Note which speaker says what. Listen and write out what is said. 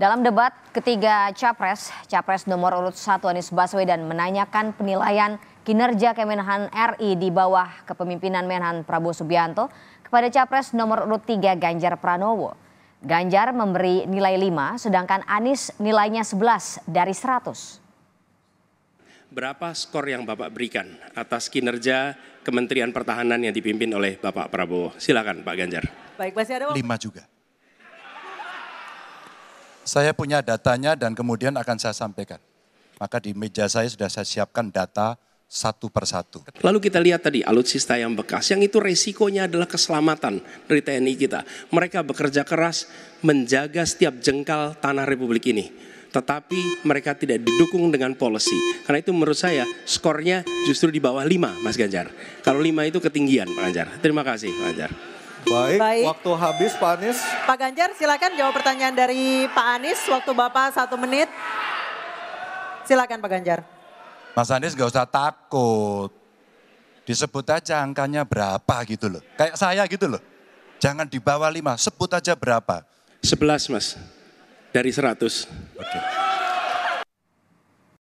Speaker 1: Dalam debat ketiga Capres, Capres nomor urut 1 Anies Baswedan menanyakan penilaian kinerja Kemenhan RI di bawah kepemimpinan Menhan Prabowo Subianto kepada Capres nomor urut 3 Ganjar Pranowo. Ganjar memberi nilai lima, sedangkan Anies nilainya sebelas dari seratus.
Speaker 2: berapa skor yang Bapak berikan atas kinerja Kementerian Pertahanan yang dipimpin oleh Bapak Prabowo? Silakan Pak Ganjar.
Speaker 3: Baik, masih ada Lima juga.
Speaker 4: Saya punya datanya dan kemudian akan saya sampaikan. Maka di meja saya sudah saya siapkan data satu per satu.
Speaker 2: Lalu kita lihat tadi alutsista yang bekas, yang itu resikonya adalah keselamatan dari TNI kita. Mereka bekerja keras menjaga setiap jengkal tanah Republik ini. Tetapi mereka tidak didukung dengan polisi Karena itu menurut saya skornya justru di bawah lima, Mas Ganjar. Kalau lima itu ketinggian Pak Ganjar. Terima kasih Pak Ganjar. Baik, Baik, waktu habis Pak Anies.
Speaker 3: Pak Ganjar silakan jawab pertanyaan dari Pak Anies, waktu Bapak satu menit. Silakan Pak Ganjar.
Speaker 4: Mas Anies gak usah takut, disebut aja angkanya berapa gitu loh. Kayak saya gitu loh, jangan di bawah lima, sebut aja berapa. Sebelas mas, dari seratus. Oke. Okay.